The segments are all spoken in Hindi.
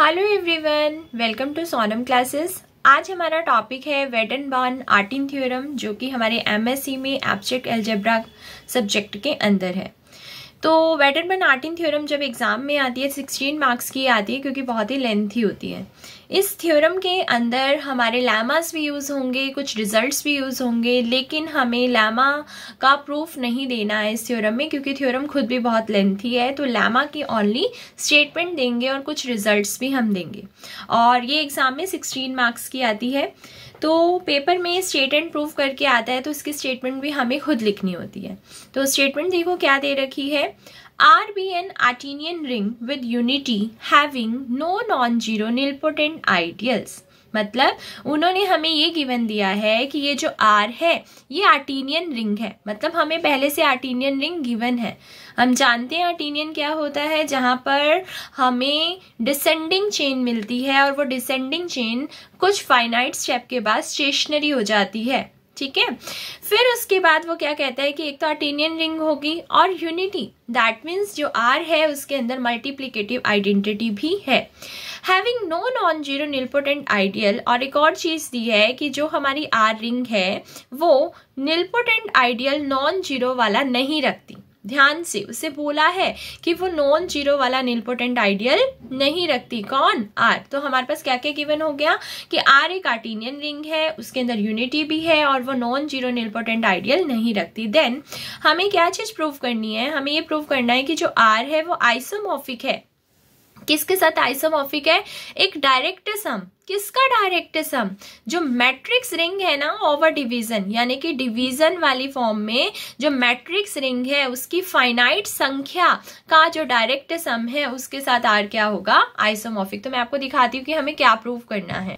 Hello everyone welcome to Sonam classes आज हमारा टॉपिक है Wedderburn Artin theorem जो कि हमारे एमएससी में एब्स्ट्रैक्ट एल्जेब्रा सब्जेक्ट के अंदर है तो वेटर मैन आर्टिन थ्योरम जब एग्ज़ाम में आती है सिक्सटीन मार्क्स की आती है क्योंकि बहुत ही लेंथी होती है इस थ्योरम के अंदर हमारे लैमास भी यूज़ होंगे कुछ रिजल्ट्स भी यूज़ होंगे लेकिन हमें लैमा का प्रूफ नहीं देना है इस थ्योरम में क्योंकि थ्योरम खुद भी बहुत लेंथी है तो लैमा की ओनली स्टेटमेंट देंगे और कुछ रिजल्ट्स भी हम देंगे और ये एग्ज़ाम में सिक्सटीन मार्क्स की आती है तो पेपर में स्टेटमेंट प्रूव करके आता है तो इसकी स्टेटमेंट भी हमें खुद लिखनी होती है तो स्टेटमेंट देखो क्या दे रखी है R be an Artinian ring with unity having no non zero nilpotent ideals मतलब उन्होंने हमें ये गिवन दिया है कि ये जो आर है ये आर्टीनियन रिंग है मतलब हमें पहले से आर्टीनियन रिंग गिवन है हम जानते हैं आर्टीनियन क्या होता है जहाँ पर हमें डिसेंडिंग चेन मिलती है और वो डिसेंडिंग चेन कुछ फाइनाइट स्टेप के बाद स्टेशनरी हो जाती है ठीक है फिर उसके बाद वो क्या कहता है कि एक तो अटीनियन रिंग होगी और यूनिटी दैट मीन्स जो आर है उसके अंदर मल्टीप्लीकेटिव आइडेंटिटी भी है having no non zero nilpotent ideal और एक और चीज़ दी है कि जो हमारी आर रिंग है वो निलपोटेंट आइडियल नॉन जीरो वाला नहीं रखती ध्यान से उसे बोला है कि वो नॉन जीरो वाला निलपोटेंट आइडियल नहीं रखती कौन आर तो हमारे पास क्या क्या गिवन हो गया कि आर एक आर्टीनियन रिंग है उसके अंदर यूनिटी भी है और वो नॉन जीरो निलपोटेंट आइडियल नहीं रखती देन हमें क्या चीज़ प्रूव करनी है हमें ये प्रूव करना है कि जो आर है वो आइसोमोफिक है किसके साथ आइसोमॉफिक है एक डायरेक्ट सम किसका डायरेक्ट सम जो मैट्रिक्स रिंग है ना ओवर डिवीजन यानी कि डिवीजन वाली फॉर्म में जो मैट्रिक्स रिंग है उसकी फाइनाइट संख्या का जो डायरेक्ट सम है उसके साथ आर क्या होगा आइसोमॉफिक तो मैं आपको दिखाती हूँ कि हमें क्या प्रूव करना है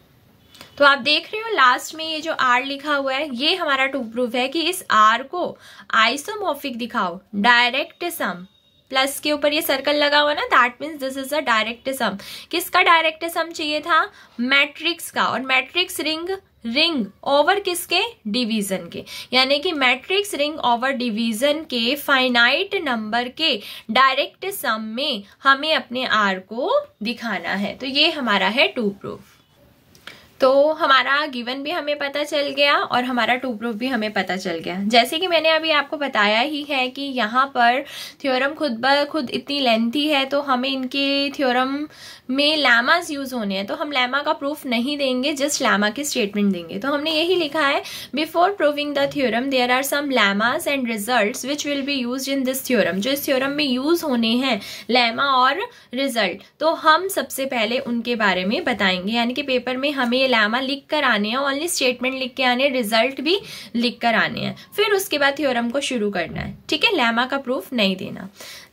तो आप देख रहे हो लास्ट में ये जो आर लिखा हुआ है ये हमारा टू प्रूफ है कि इस आर को आइसोमोफिक दिखाओ डायरेक्ट सम प्लस के ऊपर ये सर्कल लगा हुआ ना that means this is a direct sum किसका डायरेक्ट सम चाहिए था मैट्रिक्स का और मैट्रिक्स रिंग रिंग ओवर किसके डिवीजन के यानी कि मैट्रिक्स रिंग ओवर डिवीजन के फाइनाइट नंबर के डायरेक्ट सम में हमें अपने आर को दिखाना है तो ये हमारा है टू प्रूफ तो हमारा गिवन भी हमें पता चल गया और हमारा टू प्रूफ भी हमें पता चल गया जैसे कि मैंने अभी आपको बताया ही है कि यहाँ पर थ्योरम खुद ब खुद इतनी लेंथी है तो हमें इनके थ्योरम में लैमाज यूज़ होने हैं तो हम लैमा का प्रूफ नहीं देंगे जस्ट लैमा के स्टेटमेंट देंगे तो हमने यही लिखा है before proving the theorem there are some lemmas and result which will be use in this theorem जो इस थ्योरम में यूज़ होने हैं लैमा और रिजल्ट तो हम सबसे पहले उनके बारे में बताएंगे यानी कि पेपर में हमें लैमा लिख कर आने हैं ओनली स्टेटमेंट लिख के आने हैं रिजल्ट भी लिख कर आने हैं फिर उसके बाद थ्योरम को शुरू करना है ठीक है लैमा का प्रूफ नहीं देना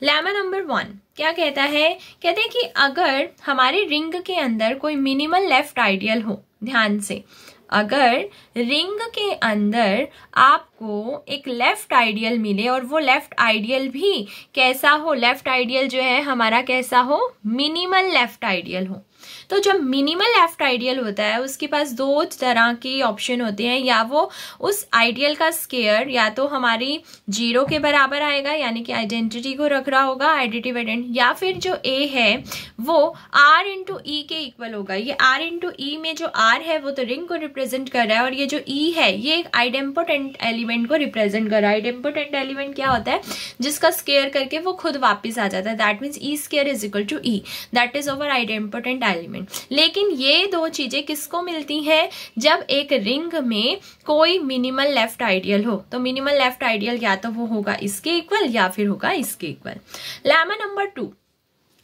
लैमा नंबर वन क्या कहता है कहते हैं कि अगर हमारे रिंग के अंदर कोई मिनिमल लेफ्ट आइडियल हो ध्यान से अगर रिंग के अंदर आपको एक लेफ्ट आइडियल मिले और वो लेफ्ट आइडियल भी कैसा हो लेफ्ट आइडियल जो है हमारा कैसा हो मिनिमल लेफ्ट आइडियल हो तो जब मिनिमल लेफ्ट आइडियल होता है उसके पास दो तरह के ऑप्शन होते हैं या वो उस आइडियल का स्केयर या तो हमारी जीरो के बराबर आएगा यानी कि आइडेंटिटी को रख रहा होगा आइडेंटिव आइडेंट या फिर जो ए है वो आर इंटू ई के इक्वल होगा ये आर इंटू ई में जो आर है वो तो रिंग को रिप्रेजेंट कर रहा है और ये जो ई e है ये एक आइडेम्पोटेंट एलिमेंट को रिप्रेजेंट कर रहा है आइडेम्पोटेंट एलिमेंट क्या होता है जिसका स्केयर करके वो खुद वापस आ जाता है that means E square is equal to E that is our idempotent element environment लेकिन ये दो चीज़ें किसको मिलती हैं जब एक रिंग में कोई मिनिमल लेफ्ट आइडियल हो तो मिनिमल लेफ्ट आइडियल या तो वो होगा इसके इक्वल या फिर होगा इसके equal lemma number two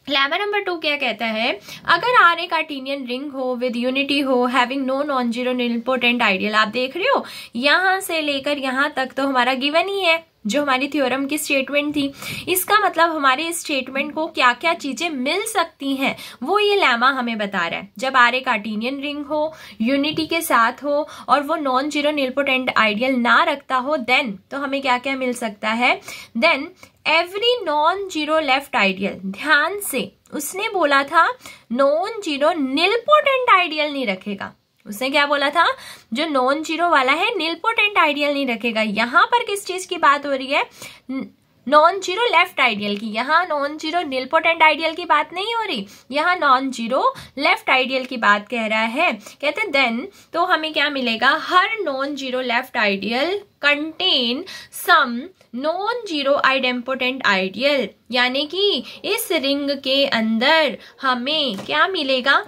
lemma number two क्या कहता है अगर आर एक आर्टीनियन रिंग हो विद यूनिटी हो having no non zero important ideal आप देख रहे हो यहाँ से लेकर यहाँ तक तो हमारा गिवन ही है जो हमारी थ्योरम की स्टेटमेंट थी इसका मतलब हमारे इस स्टेटमेंट को क्या क्या चीज़ें मिल सकती हैं वो ये लैमा हमें बता रहा है जब आर ए कार्टीनियन रिंग हो यूनिटी के साथ हो और वो नॉन जीरो निलपोटेंट आइडियल ना रखता हो देन तो हमें क्या क्या मिल सकता है then every non zero left ideal ध्यान से उसने बोला था नॉन जीरो निलपोटेंट आइडियल नहीं रखेगा उसने क्या बोला था जो नॉन जीरो वाला है निलपोटेंट आइडियल नहीं रखेगा यहां पर किस चीज की बात हो रही है नॉन जीरो लेफ्ट आइडियल की यहाँ नॉन जीरो निलपोटेंट आइडियल की बात नहीं हो रही यहाँ नॉन जीरो लेफ्ट आइडियल की बात कह रहा है कहते देन तो हमें क्या मिलेगा हर non zero left ideal contain some non zero idempotent ideal यानी कि इस रिंग के अंदर हमें क्या मिलेगा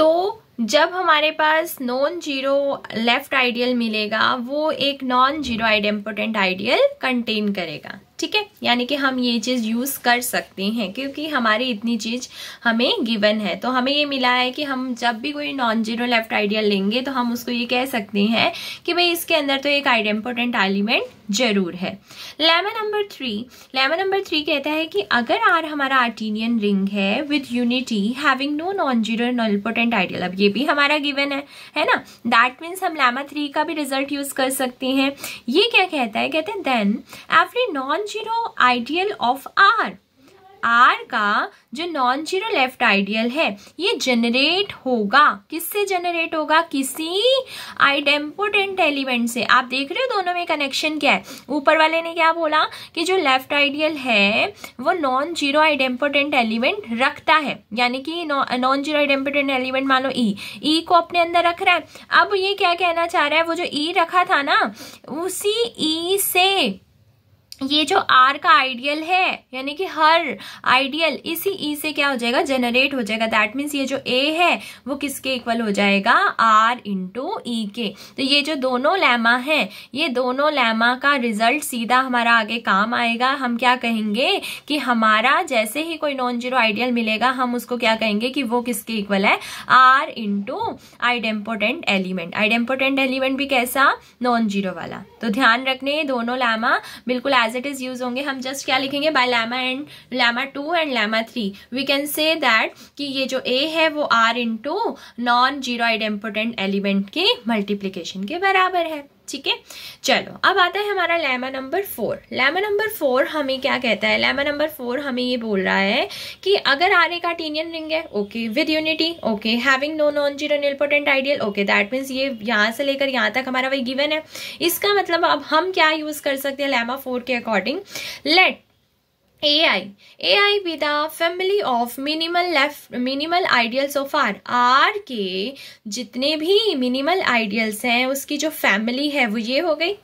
तो जब हमारे पास नॉन जीरो लेफ्ट आइडियल मिलेगा वो एक non zero idempotent ideal contain करेगा ठीक है यानी कि हम ये चीज़ यूज़ कर सकते हैं क्योंकि हमारी इतनी चीज़ हमें गिवन है तो हमें ये मिला है कि हम जब भी कोई नॉन जीरो लेफ्ट आइडिया लेंगे तो हम उसको ये कह सकते हैं कि भाई इसके अंदर तो एक आइडिया इंपॉर्टेंट एलिमेंट जरूर है lemma number three lemma number three कहता है कि अगर आर हमारा आर्टीनियन रिंग है with unity having no non zero non important ideal अब ये भी हमारा गिवन है है ना दैट मीन्स हम लेमा थ्री का भी रिजल्ट यूज कर सकते हैं ये क्या कहता है कहते हैं then every non zero ideal of R R का जो नॉन जीरो लेफ्ट आइडियल है ये जनरेट होगा किससे जनरेट होगा किसी आइडेम्पोटेंट एलिमेंट से आप देख रहे हो दोनों में कनेक्शन क्या है ऊपर वाले ने क्या बोला कि जो लेफ्ट आइडियल है वो नॉन जीरो आइडेम्पोटेंट एलिमेंट रखता है यानी कि नॉन जीरो आइडेम्पोटेंट एलिमेंट मानो ई e। ई e को अपने अंदर रख रहा है अब ये क्या कहना चाह रहा है वो जो ई e रखा था ना उसी ई से ये जो आर का आइडियल है यानी कि हर आइडियल इसी ई e से क्या हो जाएगा जनरेट हो जाएगा दैट मीन्स ये जो ए है वो किसके इक्वल हो जाएगा आर इंटू ई के तो ये जो दोनों लैमा हैं ये दोनों लैमा का रिजल्ट सीधा हमारा आगे काम आएगा हम क्या कहेंगे कि हमारा जैसे ही कोई नॉन जीरो आइडियल मिलेगा हम उसको क्या कहेंगे कि वो किसके इक्वल है R into idempotent element idempotent element भी कैसा नॉन जीरो वाला तो ध्यान रखने दोनों लैमा बिल्कुल as as it is use होंगे हम जस्ट क्या लिखेंगे by lemma and lemma two and lemma three we can say that कि ये जो ए है वो R into non zero idempotent element के मल्टीप्लीकेशन के बराबर है ठीक है चलो अब आता है हमारा lemma number four lemma number four हमें क्या कहता है लेमा नंबर फोर हमें ये बोल रहा है कि अगर आर ए का टीनियन रिंग है okay with unity okay having no non zero important ideal okay that means ये यहाँ से लेकर यहाँ तक हमारा वही गिवन है इसका मतलब अब हम क्या यूज़ कर सकते हैं लेमा फोर के according let AI. AI be the family of minimal left minimal ideals of R. R के जितने भी minimal ideals हैं उसकी जो family है वो ये हो गई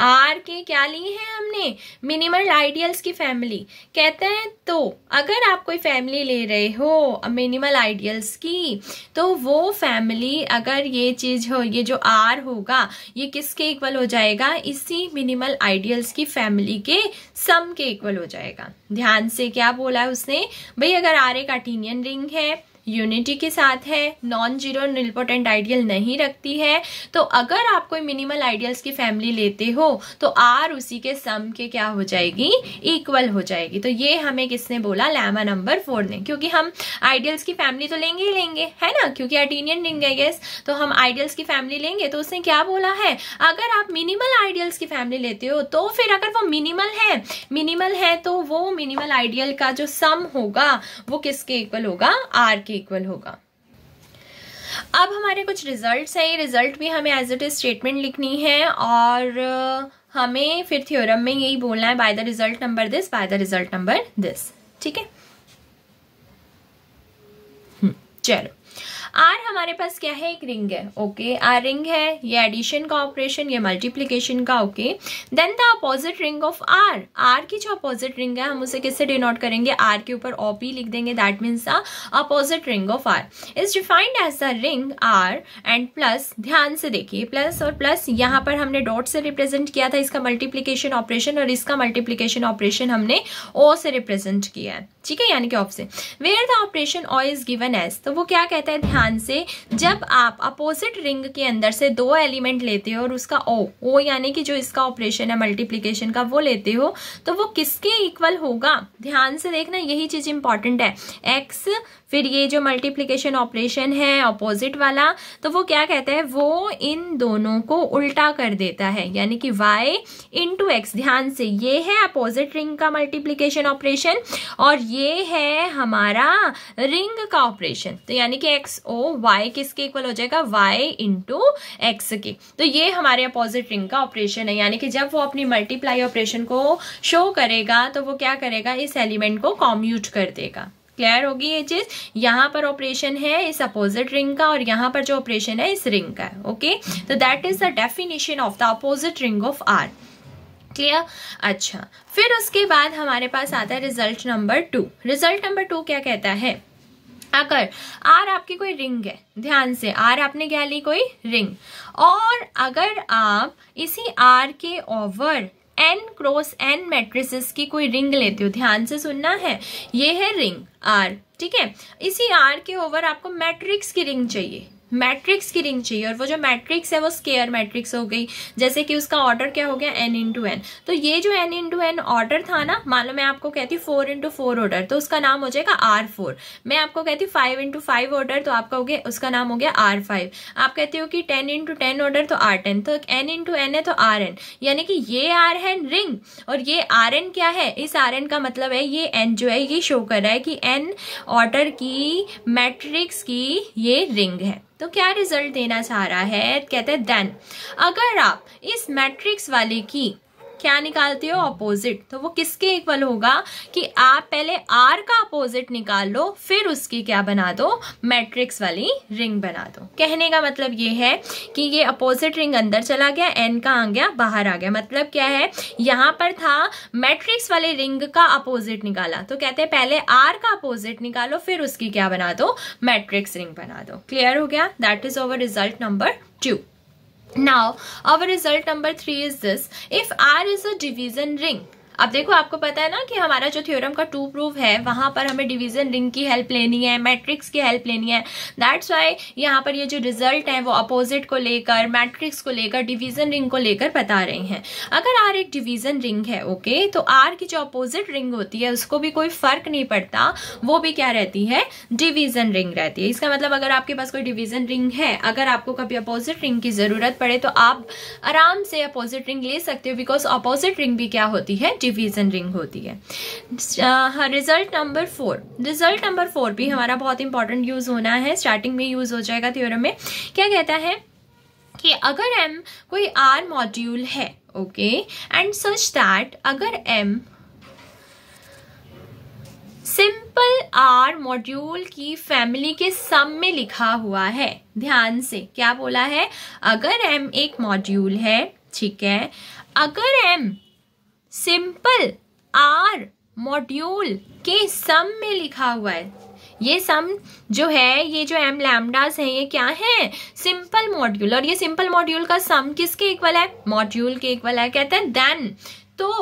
आर के क्या लिए हैं हमने मिनिमल आइडियल्स की फैमिली कहते हैं तो अगर आप कोई फैमिली ले रहे हो मिनिमल आइडियल्स की तो वो फैमिली अगर ये चीज हो ये जो आर होगा ये किसके इक्वल हो जाएगा इसी मिनिमल आइडियल्स की फैमिली के सम के इक्वल हो जाएगा ध्यान से क्या बोला है उसने भाई अगर आर एक अटीनियन रिंग है यूनिटी के साथ है नॉन जीरो इम्पोर्टेंट आइडियल नहीं रखती है तो अगर आप कोई मिनिमल आइडियल्स की फैमिली लेते हो तो आर उसी के सम के क्या हो जाएगी इक्वल हो जाएगी तो ये हमें किसने बोला लैमा नंबर फोर ने क्योंकि हम आइडियल्स की फैमिली तो लेंगे ही लेंगे है ना क्योंकि अटीनियन लिंग है गेस तो हम आइडियल्स की फैमिली लेंगे तो उसने क्या बोला है अगर आप मिनिमल आइडियल्स की फैमिली लेते हो तो फिर अगर वो मिनिमल है मिनिमल है तो वो मिनिमल आइडियल का जो सम होगा वो किसके इक्वल होगा आर के के इक्वल होगा अब हमारे कुछ रिजल्ट्स हैं ये रिजल्ट भी हमें एज इट इज स्टेटमेंट लिखनी है और हमें फिर थ्योरम में यही बोलना है by the result number this by the result number this ठीक है हम्म, चलो आर हमारे पास क्या है एक रिंग है ओके आर रिंग है ये एडिशन का ऑपरेशन ये मल्टीप्लीकेशन का okay then the opposite ring of R R की जो अपोजिट रिंग है हम उसे किससे डिनोट करेंगे आर के ऊपर ओ पी लिख देंगे that means the opposite ring of R is defined as the ring R and plus ध्यान से देखिए प्लस और प्लस यहाँ पर हमने डॉट से रिप्रेजेंट किया था इसका मल्टीप्लीकेशन ऑपरेशन और इसका मल्टीप्लीकेशन ऑपरेशन हमने ओ से रिप्रेजेंट किया है ठीक है यानी कि option where the operation O is given as तो वो क्या कहता है ध्यान से जब आप अपोजिट रिंग के अंदर से दो एलिमेंट लेते हो और उसका ओ ओ यानी कि जो इसका ऑपरेशन है मल्टीप्लीकेशन का वो लेते हो तो वो किसके इक्वल होगा ध्यान से देखना यही चीज इंपॉर्टेंट है एक्स फिर ये जो मल्टीप्लीकेशन ऑपरेशन है अपोजिट वाला तो वो क्या कहते हैं वो इन दोनों को उल्टा कर देता है यानी कि y इंटू एक्स ध्यान से ये है अपोजिट रिंग का मल्टीप्लीकेशन ऑपरेशन और ये है हमारा रिंग का ऑपरेशन तो यानी कि एक्स ओ वाई किसके इक्वल हो जाएगा y इंटू एक्स के तो ये हमारे अपोजिट रिंग का ऑपरेशन है यानी कि जब वो अपनी मल्टीप्लाई ऑपरेशन को शो करेगा तो वो क्या करेगा इस एलिमेंट को कॉम्यूट कर देगा क्लियर होगी ये चीज यहाँ पर ऑपरेशन है इस अपोजिट रिंग का और यहाँ पर जो ऑपरेशन है इस रिंग का ओके तो that is the definition of the opposite ring of R clear अच्छा फिर उसके बाद हमारे पास आता है result number two result number two क्या कहता है अगर आर आपकी कोई रिंग है ध्यान से आर आपने क्या ली कोई रिंग और अगर आप इसी आर के over N cross N matrices की कोई रिंग लेते हो ध्यान से सुनना है ये है रिंग आर ठीक है इसी आर के ओवर आपको मैट्रिक्स की रिंग चाहिए मैट्रिक्स की रिंग चाहिए और वो जो मैट्रिक्स है वो स्केयर मैट्रिक्स हो गई जैसे कि उसका ऑर्डर क्या हो गया एन इंटू एन तो ये जो एन इंटू एन ऑर्डर था ना मान लो मैं आपको कहती हूँ फोर इंटू फोर ऑर्डर तो उसका नाम हो जाएगा आर फोर मैं आपको कहती हूँ फाइव इंटू फाइव ऑर्डर तो आपका हो गया उसका नाम हो गया आर फाइव आप कहते हो कि टेन इंटू टेन ऑर्डर तो आर टेन तो एन इंटू एन है तो आर एन यानी कि ये आर है रिंग और ये आर एन क्या है इस आर एन का मतलब है ये एन जो है ये शो कर रहा है कि एन ऑर्डर की मैट्रिक्स की ये रिंग है तो क्या रिजल्ट देना चाह रहा है कहते हैं देन अगर आप इस मैट्रिक्स वाले की क्या निकालते हो अपोजिट तो वो किसके इक्वल होगा कि आप पहले आर का अपोजिट निकाल लो फिर उसकी क्या बना दो मैट्रिक्स वाली रिंग बना दो कहने का मतलब ये है कि ये अपोजिट रिंग अंदर चला गया एन का आ गया बाहर आ गया मतलब क्या है यहाँ पर था मैट्रिक्स वाले रिंग का अपोजिट निकाला तो कहते हैं पहले आर का अपोजिट निकालो फिर उसकी क्या बना दो मैट्रिक्स रिंग बना दो क्लियर हो गया that is our result number two Now, our result number 3 is this. If R is a division ring, अब देखो आपको पता है ना कि हमारा जो थ्योरम का टू प्रूफ है वहां पर हमें डिवीजन रिंग की हेल्प लेनी है मैट्रिक्स की हेल्प लेनी है दैट्स वाई यहाँ पर ये जो रिजल्ट है वो अपोजिट को लेकर मैट्रिक्स को लेकर डिवीजन रिंग को लेकर बता रहे हैं अगर आर एक डिवीजन रिंग है ओके तो आर की जो अपोजिट रिंग होती है उसको भी कोई फर्क नहीं पड़ता वो भी क्या रहती है डिवीजन रिंग रहती है इसका मतलब अगर आपके पास कोई डिवीजन रिंग है अगर आपको कभी अपोजिट रिंग की जरूरत पड़े तो आप आराम से अपोजिट रिंग ले सकते हो बिकॉज अपोजिट रिंग भी क्या होती है डिवीज़न रिंग होती है हाँ, result number four result number four भी हमारा बहुत इंपॉर्टेंट यूज़ होना है स्टार्टिंग में यूज़ हो जाएगा थ्योरम में क्या कहता है कि अगर एम कोई आर मॉड्यूल है ओके एंड सच दैट अगर एम सिंपल आर मॉड्यूल की फैमिली के सम में लिखा हुआ है ध्यान से क्या बोला है अगर एम एक मॉड्यूल है ठीक है अगर एम सिंपल आर मॉड्यूल के सम में लिखा हुआ है ये सम जो है ये जो एम लैमडास हैं ये क्या है सिंपल मॉड्यूल और ये सिंपल मॉड्यूल का सम किसके इक्वल है मॉड्यूल के इक्वल है कहते हैं देन तो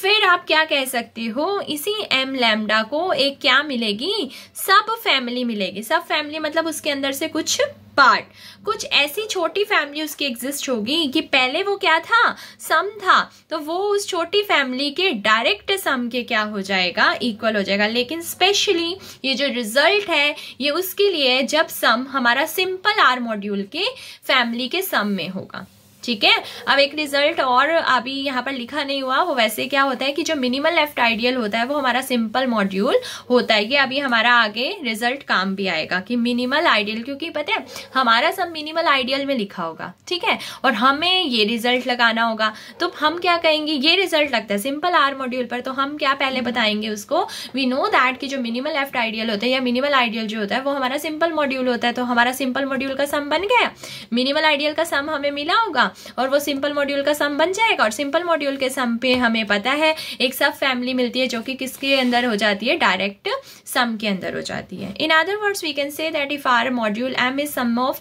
फिर आप क्या कह सकते हो इसी एम लैमडा को एक क्या मिलेगी सब फैमिली मिलेगी सब फैमिली मतलब उसके अंदर से कुछ पार्ट कुछ ऐसी छोटी फैमिली उसकी एग्जिस्ट होगी कि पहले वो क्या था सम था तो वो उस छोटी फैमिली के डायरेक्ट सम के क्या हो जाएगा इक्वल हो जाएगा लेकिन स्पेशली ये जो रिजल्ट है ये उसके लिए जब सम हमारा सिंपल आर मॉड्यूल के फैमिली के सम में होगा ठीक है अब एक रिजल्ट और अभी यहाँ पर लिखा नहीं हुआ वो वैसे क्या होता है कि जो मिनिमल लेफ्ट आइडियल होता है वो हमारा सिंपल मॉड्यूल होता है ये अभी हमारा आगे रिजल्ट काम भी आएगा कि मिनिमल आइडियल क्योंकि पता है हमारा सब मिनिमल आइडियल में लिखा होगा ठीक है और हमें ये रिजल्ट लगाना होगा तो हम क्या कहेंगे ये रिजल्ट लगता है सिंपल आर मॉड्यूल पर तो हम क्या पहले हम्म। बताएंगे उसको वी नो दैट कि जो मिनिमल लेफ्ट आइडियल होता है या मिनिमल आइडियल जो होता है वो हमारा सिंपल मॉड्यूल होता है तो हमारा सिंपल मॉड्यूल का सम बन गया मिनिमल आइडियल का सम हमें मिला होगा होगा और वो सिंपल मॉड्यूल का सम बन जाएगा और सिंपल मॉड्यूल के सम पे हमें पता है एक सब फैमिली मिलती है जो कि किसके अंदर हो जाती है डायरेक्ट सम के अंदर हो जाती है in other words we can say that if R module M is sum of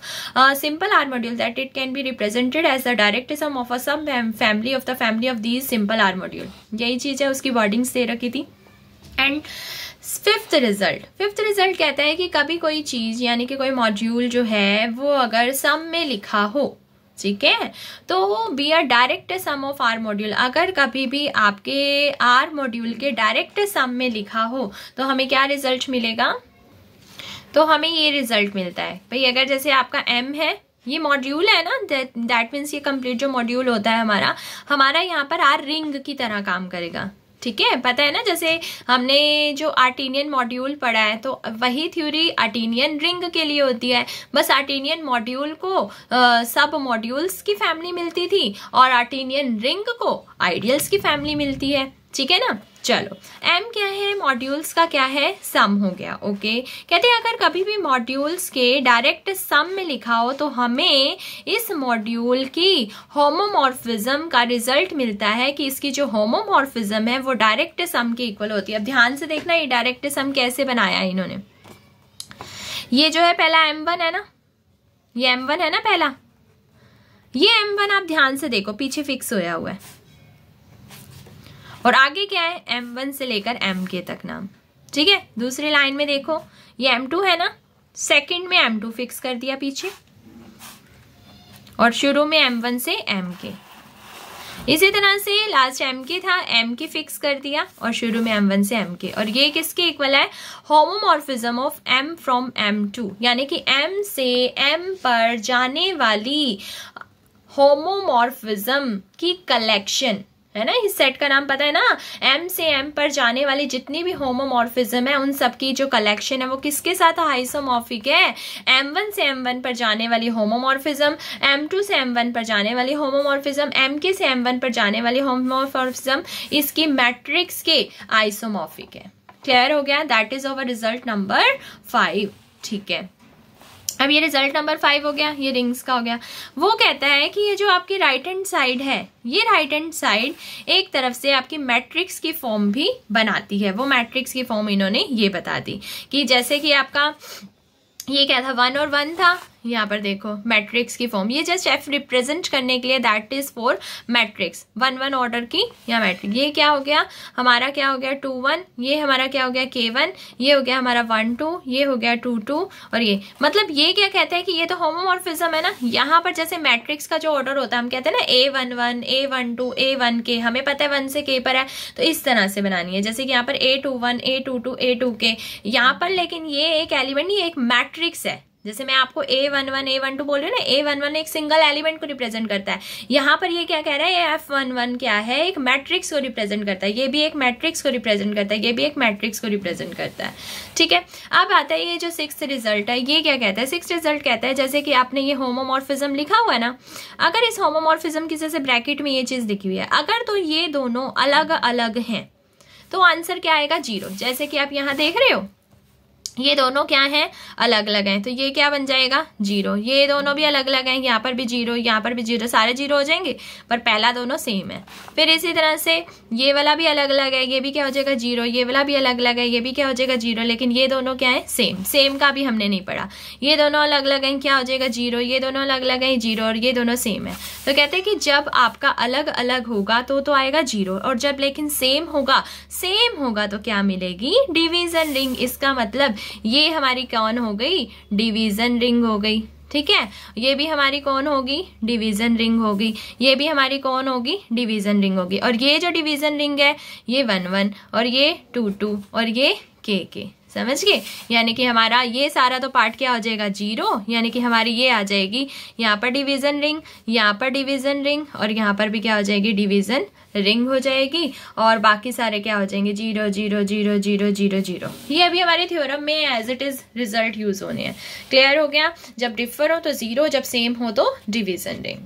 simple R module that it can be represented as a direct sum of a sub family of the family of these simple R module यही चीज है उसकी वर्डिंग्स दे रखी थी and fifth result fifth result कहता है कि कभी कोई चीज़ यानी कि कोई मॉड्यूल जो है वो अगर सम में लिखा हो ठीक है तो B R direct sum of R module अगर कभी भी आपके आर मॉड्यूल के डायरेक्ट सम में लिखा हो तो हमें क्या रिजल्ट मिलेगा तो हमें ये रिजल्ट मिलता है भाई अगर जैसे आपका एम है ये मॉड्यूल है ना दैट मीन्स ये कंप्लीट जो मॉड्यूल होता है हमारा हमारा यहाँ पर आर रिंग की तरह काम करेगा ठीक है पता है ना जैसे हमने जो आर्टीनियन मॉड्यूल पढ़ा है तो वही थ्योरी आर्टीनियन रिंग के लिए होती है बस आर्टीनियन मॉड्यूल को आ, सब मॉड्यूल्स की फैमिली मिलती थी और आर्टीनियन रिंग को आइडियल्स की फैमिली मिलती है ठीक है ना चलो एम क्या है मॉड्यूल्स का क्या है सम हो गया ओके कहते हैं अगर कभी भी मॉड्यूल्स के डायरेक्ट सम में लिखा हो तो हमें इस मॉड्यूल की होमोमॉर्फिज्म का रिजल्ट मिलता है कि इसकी जो होमोमॉर्फिज्म है वो डायरेक्ट सम के इक्वल होती है अब ध्यान से देखना ये डायरेक्ट सम कैसे बनाया है इन्होंने ये जो है पहला एम वन है ना ये एम वन है ना पहला ये एम वन आप ध्यान से देखो पीछे फिक्स होया हुआ है और आगे क्या है एम वन से लेकर एम के तक नाम ठीक है दूसरी लाइन में देखो ये एम टू है ना सेकंड में एम टू फिक्स कर दिया पीछे और शुरू में एम वन से एम के इसी तरह से लास्ट एम के था एम के फिक्स कर दिया और शुरू में एम वन से एम के और ये किसके इक्वल है homomorphism of M from M two यानी कि एम से एम पर जाने वाली होमोमोर्फिज्म की कलेक्शन है ना इस सेट का नाम पता है ना एम से एम पर जाने वाली जितनी भी होमोमोर्फिज्म है उन सब की जो कलेक्शन है वो किसके साथ हाइसोमॉर्फिक है एम वन से एम वन पर जाने वाली होमोमोर्फिज्म एम टू से एम वन पर जाने वाली होमोमॉर्फिज्म एम के से एम वन पर जाने वाली होमोमॉर्फिज्म इसकी मैट्रिक्स के आइसोमोफिक है क्लियर हो गया that is our result number five ठीक है अब ये रिजल्ट नंबर फाइव हो गया ये रिंग्स का हो गया वो कहता है कि ये जो आपकी राइट हैंड साइड है ये राइट हैंड साइड एक तरफ से आपकी मैट्रिक्स की फॉर्म भी बनाती है वो मैट्रिक्स की फॉर्म इन्होंने ये बता दी कि जैसे कि आपका ये क्या था वन और वन था यहाँ पर देखो मैट्रिक्स की फॉर्म ये जस्ट एफ रिप्रेजेंट करने के लिए that is for matrix one one order की या मैट्रिक ये क्या हो गया हमारा क्या हो गया टू वन ये हमारा क्या हो गया के वन ये हो गया हमारा वन टू ये हो गया टू टू और ये मतलब ये क्या कहते हैं कि ये तो होमोमॉर्फिज्म है ना यहाँ पर जैसे मैट्रिक्स का जो ऑर्डर होता है हम कहते हैं ना ए one one A one two A one के हमें पता है वन से के पर है तो इस तरह से बनानी है जैसे कि यहाँ पर a two one a two two a two के यहाँ पर लेकिन ये एक एलिमेंट ये एक मैट्रिक्स है जैसे मैं आपको a one one A one two बोल रही हूँ ना ए वन वन एक सिंगल एलिमेंट को रिप्रेजेंट करता है यहाँ पर ये क्या कह रहा है ये एफ वन वन क्या है एक मैट्रिक्स को रिप्रेजेंट करता है ये भी एक मैट्रिक्स को रिप्रेजेंट करता है ये भी एक मैट्रिक्स को रिप्रेजेंट करता है ठीक है अब आता है ये जो सिक्स रिजल्ट है ये क्या कहता है सिक्स रिजल्ट कहता है जैसे कि आपने ये होमोमोर्फिज्म लिखा हुआ है ना अगर इस होमोमोर्फिज्म की जैसे ब्रैकेट में ये चीज़ लिखी हुई है अगर तो ये दोनों अलग अलग हैं तो आंसर क्या आएगा जीरो जैसे कि आप यहाँ देख रहे हो ये दोनों क्या हैं अलग अलग हैं तो ये क्या बन जाएगा जीरो ये दोनों भी अलग अलग हैं यहाँ पर भी जीरो यहाँ पर भी जीरो तो सारे जीरो हो जाएंगे पर पहला दोनों सेम है फिर इसी तरह से ये वाला भी अलग अलग है ये भी क्या हो जाएगा जीरो ये वाला भी अलग अलग है ये भी क्या हो जाएगा जीरो लेकिन ये दोनों क्या है सेम सेम का भी हमने नहीं पढ़ा ये दोनों अलग अलग हैं क्या हो जाएगा जीरो ये दोनों अलग अलग हैं जीरो और ये दोनों सेम है तो कहते हैं कि जब आपका अलग अलग होगा तो तो आएगा जीरो और जब लेकिन सेम होगा सेम होगा तो क्या मिलेगी डिवीजन लिंग इसका मतलब ये हमारी कौन हो गई डिवीजन रिंग हो गई ठीक है ये भी हमारी कौन होगी डिवीजन रिंग होगी ये भी हमारी कौन होगी डिवीजन रिंग होगी और ये जो डिवीजन रिंग है ये वन वन और ये टू टू और ये के के समझ गए यानी कि हमारा ये सारा तो पार्ट क्या हो जाएगा जीरो यानी कि हमारी ये आ जाएगी यहाँ पर डिवीजन रिंग यहाँ पर डिवीजन रिंग और यहाँ पर भी क्या हो जाएगी डिवीजन रिंग हो जाएगी और बाकी सारे क्या हो जाएंगे zero zero zero zero zero zero ये अभी हमारे थ्योरम में as it is result use होने हैं क्लियर हो गया जब डिफर हो तो जीरो जब सेम हो तो division ring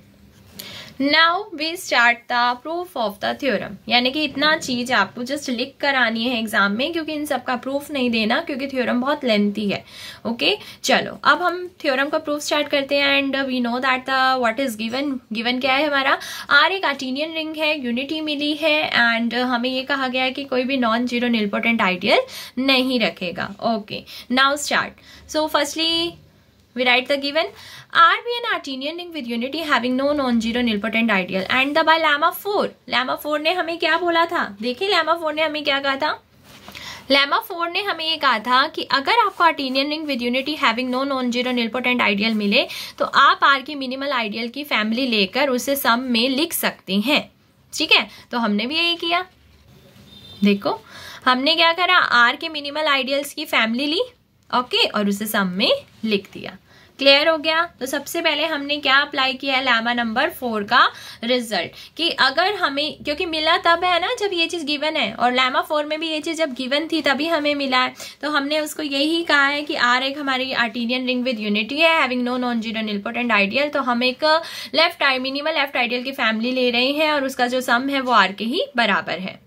now we start the proof of the theorem यानी कि इतना चीज आपको जस्ट लिख कर आनी है एग्जाम में क्योंकि इन सब का प्रूफ नहीं देना क्योंकि थ्योरम बहुत लेंथी है ओके okay? चलो अब हम थ्योरम का प्रूफ स्टार्ट करते हैं and we know that the what is given given क्या है हमारा आर एक आर्टीनियन रिंग है यूनिटी मिली है एंड हमें ये कहा गया है कि कोई भी नॉन जीरो इम्पोर्टेंट आइडियल नहीं रखेगा okay now start so firstly We write the given R be an Artinian link with unity having no non-zero nilpotent ideal and the by lama 4. Lemma 4 ने हमें क्या बोला था देखिए लैमा 4 ने हमें क्या कहा था लैमा 4 ने हमें ये कहा था कि अगर आपको Artinian ring with unity having no non zero nilpotent ideal मिले तो आप आर की मिनिमल आइडियल की फैमिली लेकर उसे सम में लिख सकती हैं ठीक है तो हमने भी यही किया देखो हमने क्या करा आर के मिनिमल आइडियल्स की फैमिली ली ओके और उसे सम में लिख दिया क्लियर हो गया तो सबसे पहले हमने क्या अप्लाई किया है लैमा नंबर फोर का रिजल्ट कि अगर हमें क्योंकि मिला तब है ना जब ये चीज़ गिवन है और लैमा फोर में भी ये चीज़ जब गिवन थी तभी हमें मिला है तो हमने उसको यही कहा है कि आर एक हमारी आर्टीरियन रिंग विद यूनिटी है having no non zero important ideal तो हम एक left I minimal left ideal की फैमिली ले रहे हैं और उसका जो सम है वो आर के ही बराबर है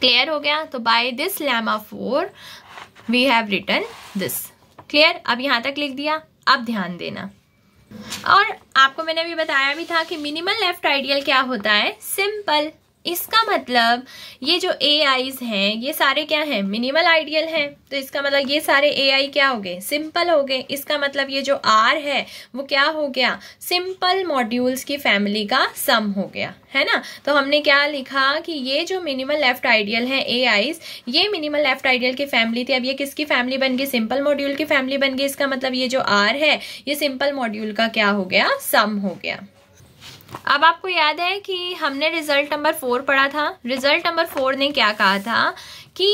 क्लियर हो गया तो by this lemma four we have return this clear अब यहाँ तक लिख दिया अब ध्यान देना और आपको मैंने अभी बताया भी था कि मिनिमल लेफ्ट आइडियल क्या होता है सिंपल इसका मतलब ये जो ए आईज हैं ये सारे क्या हैं मिनिमल आइडियल हैं तो इसका मतलब ये सारे ए आई क्या हो गए सिंपल हो गए इसका मतलब ये जो आर है वो क्या हो गया सिंपल मॉड्यूल्स की फैमिली का सम हो गया है ना तो हमने क्या लिखा कि ये जो मिनिमल लेफ्ट आइडियल है ए आईज ये मिनिमल लेफ्ट आइडियल की फैमिली थी अब ये किसकी फैमिली बन गई सिंपल मॉड्यूल की फैमिली बन गई इसका मतलब ये जो आर है ये सिंपल मॉड्यूल का क्या हो गया सम हो गया अब आपको याद है कि हमने रिजल्ट नंबर फोर पढ़ा था रिजल्ट नंबर फोर ने क्या कहा था कि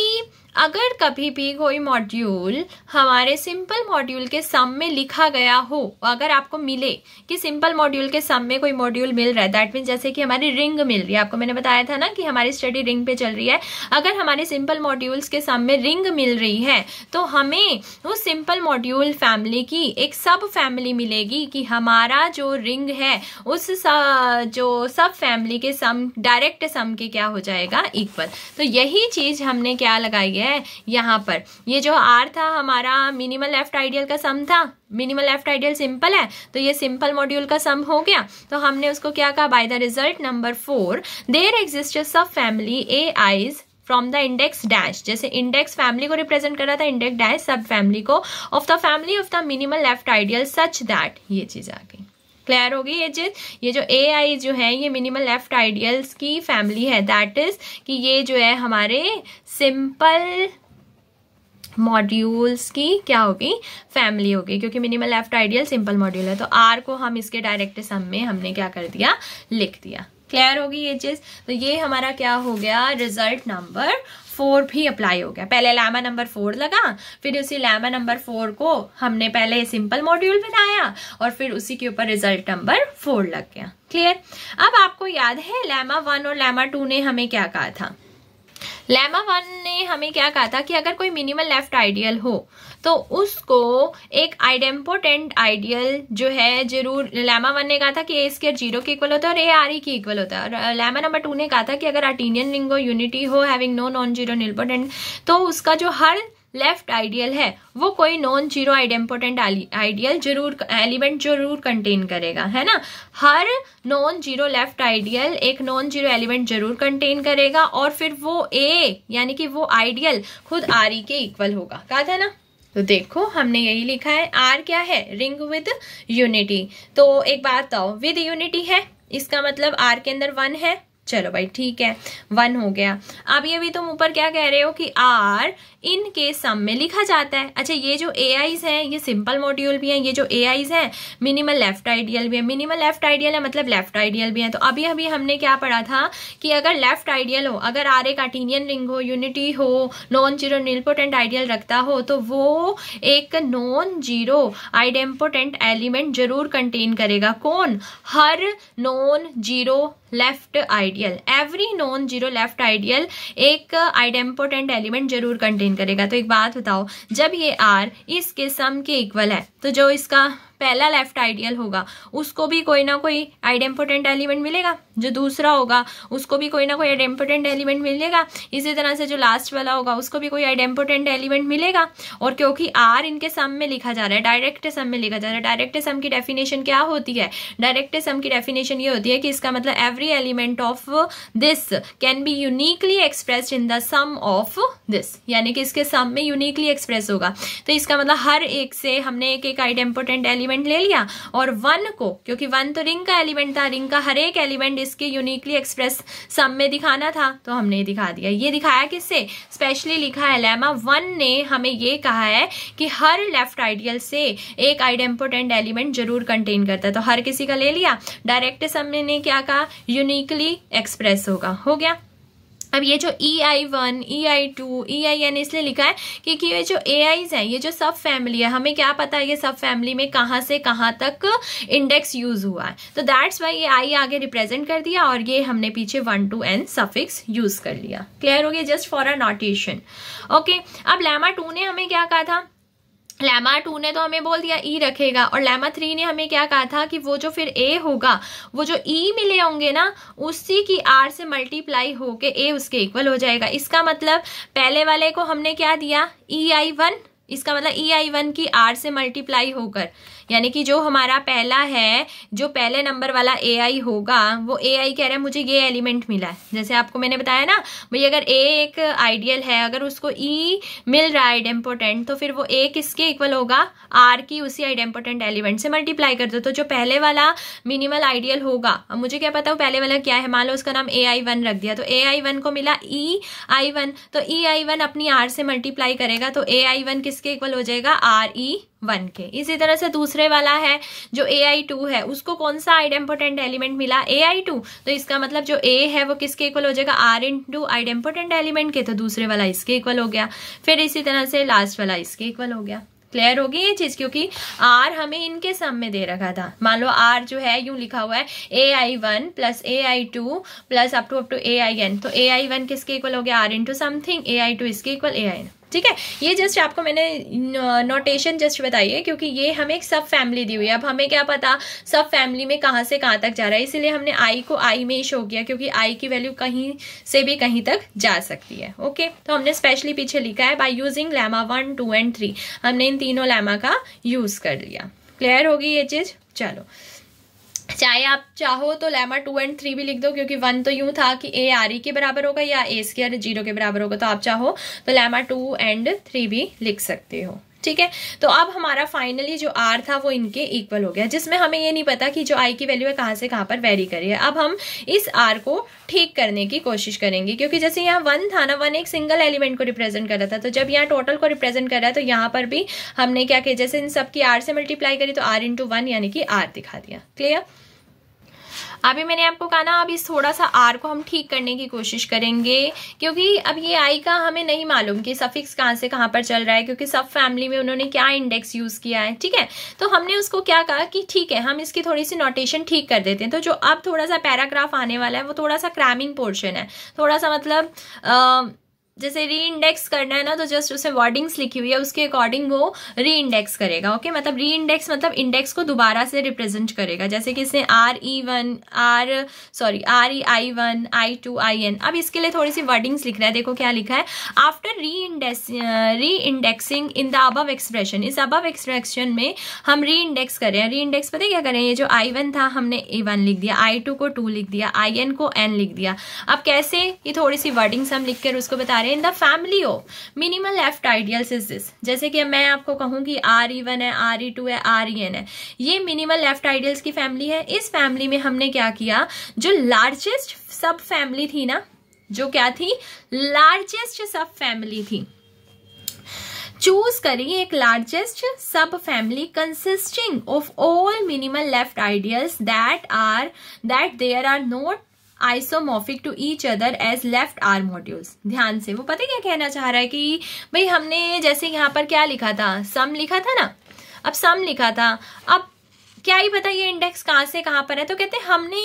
अगर कभी भी कोई मॉड्यूल हमारे सिंपल मॉड्यूल के सम में लिखा गया हो अगर आपको मिले कि सिंपल मॉड्यूल के सम में कोई मॉड्यूल मिल रहा है दैट मीन जैसे कि हमारी रिंग मिल रही है आपको मैंने बताया था ना कि हमारी स्टडी रिंग पे चल रही है अगर हमारे सिंपल मॉड्यूल्स के सम में रिंग मिल रही है तो हमें उस सिंपल मॉड्यूल फैमिली की एक सब फैमिली मिलेगी कि हमारा जो रिंग है उस जो सब फैमिली के सम डायरेक्ट सम के क्या हो जाएगा इक्वल तो यही चीज़ हमने क्या लगाई है है यहाँ पर ये जो आर था हमारा मिनिमल लेफ्ट आइडियल का सम था मिनिमल लेफ्ट आइडियल सिंपल है तो ये सिंपल मॉड्यूल का सम हो गया तो हमने उसको क्या कहा by the result number four there exist subfamily a i's from the index dash जैसे इंडेक्स फैमिली को रिप्रेजेंट कर रहा था इंडेक्स डैश सब फैमिली को of the family of the minimal left ideal such that ये चीज आ गई क्लियर हो गई ये चीज ये जो ए आई जो है ये मिनिमल लेफ्ट आइडियल्स की फैमिली है दैट इज कि ये जो है हमारे सिंपल मॉड्यूल्स की क्या होगी फैमिली होगी क्योंकि minimal left ideal simple module है तो आर को हम इसके डायरेक्ट सम में हमने क्या कर दिया लिख दिया क्लियर होगी ये चीज तो ये हमारा क्या हो गया रिजल्ट नंबर फोर भी अप्लाई हो गया पहले लैमा नंबर फोर लगा फिर उसी लैमा नंबर फोर को हमने पहले सिंपल मॉड्यूल बनाया और फिर उसी के ऊपर रिजल्ट नंबर फोर लग गया क्लियर अब आपको याद है लैमा वन और लैमा टू ने हमें क्या कहा था लैमा वन ने हमें क्या कहा था कि अगर कोई मिनिमल लेफ्ट आइडियल हो तो उसको एक आइडेम्पोटेंट आइडियल जो है जरूर लैमा वन ने कहा था कि ए स्केयर जीरो के इक्वल होता है और ए आर ई के इक्वल होता है और लैमा नंबर टू ने कहा था कि अगर आर्टीनियन लिंगो यूनिटी हो having no non zero important तो उसका जो हर लेफ्ट आइडियल है वो कोई नॉन जीरो आइडेम्पोटेंट आइडियल जरूर एलिमेंट जरूर कंटेन करेगा है ना हर नॉन जीरो लेफ्ट आइडियल एक नॉन जीरो एलिमेंट जरूर कंटेन करेगा और फिर वो ए यानी कि वो आइडियल खुद आर ई e के इक्वल होगा कहा था ना तो देखो हमने यही लिखा है आर क्या है रिंग विद यूनिटी तो एक बात बताओ विद यूनिटी है इसका मतलब आर के अंदर वन है चलो भाई ठीक है वन हो गया अब ये भी तुम ऊपर क्या कह रहे हो कि आर इन के सम में लिखा जाता है अच्छा ये जो ए आईज हैं ये सिंपल मॉड्यूल भी हैं ये जो ए आईज हैं मिनिमल लेफ्ट आइडियल भी है मिनिमल लेफ्ट आइडियल है मतलब लेफ्ट आइडियल भी है तो अभी अभी हमने क्या पढ़ा था कि अगर लेफ्ट आइडियल हो अगर आर एक कार्टीनियन रिंग हो यूनिटी हो नॉन जीरो निलपोटेंट आइडियल रखता हो तो वो एक नॉन जीरो आइडेम्पोटेंट एलिमेंट जरूर कंटेन करेगा कौन हर non zero left ideal every non zero left ideal एक इंपोर्टेंट uh, एलिमेंट जरूर कंटेन करेगा तो एक बात बताओ जब ये आर इसके सम के इक्वल है तो जो इसका पहला लेफ्ट आइडियल होगा उसको भी कोई ना कोई आइडेम्पोटेंट एलिमेंट मिलेगा जो दूसरा होगा उसको भी कोई ना कोई आइडेम्पोटेंट एलिमेंट मिलेगा इसी तरह से जो लास्ट वाला होगा उसको भी कोई आइडेम्पोटेंट एलिमेंट मिलेगा और क्योंकि आर इनके सम में लिखा जा रहा है डायरेक्ट सम में लिखा जा रहा है डायरेक्ट सम की डेफिनेशन क्या होती है डायरेक्ट सम की डेफिनेशन ये होती है कि इसका मतलब every element of this can be uniquely express in the sum of this यानी कि इसके सम में यूनिकली एक्सप्रेस होगा तो इसका मतलब हर एक से हमने एक एक आइडेम्पोटेंट एलिमेंट एलिमेंट ले लिया और वन को क्योंकि वन तो रिंग का एलिमेंट था रिंग का हर एक एलिमेंट इसके यूनिकली एक्सप्रेस सम में दिखाना था तो हमने ये दिखा दिया ये दिखाया किससे स्पेशली लिखा है लेमा वन ने हमें ये कहा है कि हर लेफ्ट आइडियल से एक आइडेम्पोटेंट एलिमेंट जरूर कंटेन करता है तो हर किसी का ले लिया डायरेक्ट सम ने क्या कहा यूनिकली एक्सप्रेस होगा हो गया अब ये जो e i one e i two e i n इसलिए लिखा है क्योंकि ये जो ए आईज है ये जो सब फैमिली है हमें क्या पता है ये सब फैमिली में कहाँ से कहाँ तक इंडेक्स यूज हुआ है तो दैट्स वाई ये आई आगे रिप्रेजेंट कर दिया और ये हमने पीछे one two n suffix use कर लिया क्लियर हो गया just for a notation okay अब लैमा टू ने हमें क्या कहा था लेमा टू ने तो हमें बोल दिया ई e रखेगा और लैमा थ्री ने हमें क्या कहा था कि वो जो फिर ए होगा वो जो ई e मिले होंगे ना उसी की आर से मल्टीप्लाई होके ए उसके इक्वल हो जाएगा इसका मतलब पहले वाले को हमने क्या दिया ई आई वन इसका मतलब ई आई वन की आर से मल्टीप्लाई होकर यानी कि जो हमारा पहला है जो पहले नंबर वाला ए होगा वो ए कह रहा है मुझे ये एलिमेंट मिला है जैसे आपको मैंने बताया ना भाई अगर ए एक आइडियल है अगर उसको ई e मिल रहा है आइडेम्पोर्टेंट तो फिर वो ए किसके इक्वल होगा आर की उसी आइडेम्पोर्टेंट एलिमेंट से मल्टीप्लाई कर दो तो जो पहले वाला मिनिमल आइडियल होगा अब मुझे क्या पता वो पहले वाला क्या है मान लो उसका नाम ए आई वन रख दिया तो ए आई वन को मिला ई आई वन तो ई आई वन अपनी आर से मल्टीप्लाई करेगा तो ए आई वन किसके इक्वल हो जाएगा आर ई e वन के इसी तरह से दूसरे वाला है जो ए आई टू है उसको कौन सा इम्पोर्टेंट एलिमेंट मिला ए आई टू तो इसका मतलब जो ए है वो किसके इक्वल हो जाएगा R into important element के तो दूसरे वाला इसके इक्वल हो गया फिर इसी तरह से लास्ट वाला इसके इक्वल हो गया क्लियर होगी ये चीज क्योंकि आर हमें इनके सम में दे रखा था मान लो आर जो है यूं लिखा हुआ है a i one plus a i two plus up to up to a i n तो ए आई वन किसके इक्वल हो गया R two something a i two इसके इक्वल ए आई एन ठीक है ये जस्ट आपको मैंने नोटेशन जस्ट बताई है क्योंकि ये हमें एक सब फैमिली दी हुई है अब हमें क्या पता सब फैमिली में कहाँ से कहाँ तक जा रहा है इसीलिए हमने आई को आई में ही शो किया क्योंकि आई की वैल्यू कहीं से भी कहीं तक जा सकती है ओके तो हमने स्पेशली पीछे लिखा है by using lemma one two and three हमने इन तीनों लैमा का यूज कर लिया क्लियर होगी ये चीज चलो चाहे आप चाहो तो लेमा टू एंड थ्री भी लिख दो क्योंकि वन तो यूं था कि ए आर ई के बराबर होगा या ए स्केयर जीरो के बराबर होगा तो आप चाहो तो लेमा टू एंड थ्री भी लिख सकते हो ठीक है तो अब हमारा फाइनली जो आर था वो इनके इक्वल हो गया जिसमें हमें ये नहीं पता कि जो आई की वैल्यू है कहाँ से कहाँ पर वेरी करी है अब हम इस आर को ठीक करने की कोशिश करेंगे क्योंकि जैसे यहाँ वन था ना वन एक सिंगल एलिमेंट को रिप्रेजेंट कर रहा था तो जब यहाँ टोटल को रिप्रेजेंट कर रहा है तो यहाँ पर भी हमने क्या किया जैसे इन सबकी आर से मल्टीप्लाई करी तो आर इंटू यानी कि आर दिखा दिया क्लियर अभी मैंने आपको कहा ना अभी थोड़ा सा आर को हम ठीक करने की कोशिश करेंगे क्योंकि अब ये आई का हमें नहीं मालूम कि सफिक्स कहाँ से कहाँ पर चल रहा है क्योंकि सब फैमिली में उन्होंने क्या इंडेक्स यूज़ किया है ठीक है तो हमने उसको क्या कहा कि ठीक है हम इसकी थोड़ी सी नोटेशन ठीक कर देते हैं तो जो अब थोड़ा सा पैराग्राफ आने वाला है वो थोड़ा सा क्रैमिंग पोर्शन है थोड़ा सा मतलब आ, जैसे री इंडेक्स करना है ना तो जस्ट उसे वर्डिंग्स लिखी हुई है उसके अकॉर्डिंग वो री इंडेक्स करेगा ओके मतलब री इंडेक्स मतलब इंडेक्स को दोबारा से रिप्रेजेंट करेगा जैसे कि इसने R e one R sorry R e i one i two i n अब इसके लिए थोड़ी सी वर्डिंग्स लिख रहा है देखो क्या लिखा है after reindex reindexing in the above expression इस अबव एक्सप्रेशन में हम री इंडेक्स कर रहे हैं री इंडेक्स पता है क्या करें ये जो आई वन था हमने ए वन लिख दिया आई टू को टू लिख दिया आई एन को एन लिख दिया अब कैसे ये थोड़ी सी वर्डिंग्स हम लिख कर उसको बता सारे इन द फैमिली हो minimal left ideals is this जैसे कि मैं आपको कहूँ कि आर ई वन है आर ई टू है आर ई एन है ये मिनिमल लेफ्ट आइडियल्स की फैमिली है इस फैमिली में हमने क्या किया जो लार्जेस्ट सब फैमिली थी ना जो क्या थी लार्जेस्ट सब फैमिली थी चूज करिए एक largest subfamily consisting of all minimal left ideals that are that there are not isomorphic to each other as left R modules ध्यान से वो पता क्या कहना चाह रहा है कि भाई हमने जैसे यहाँ पर क्या लिखा था सम लिखा था ना अब सम लिखा था अब क्या ही पता ये इंडेक्स कहाँ से कहाँ पर है तो कहते हमने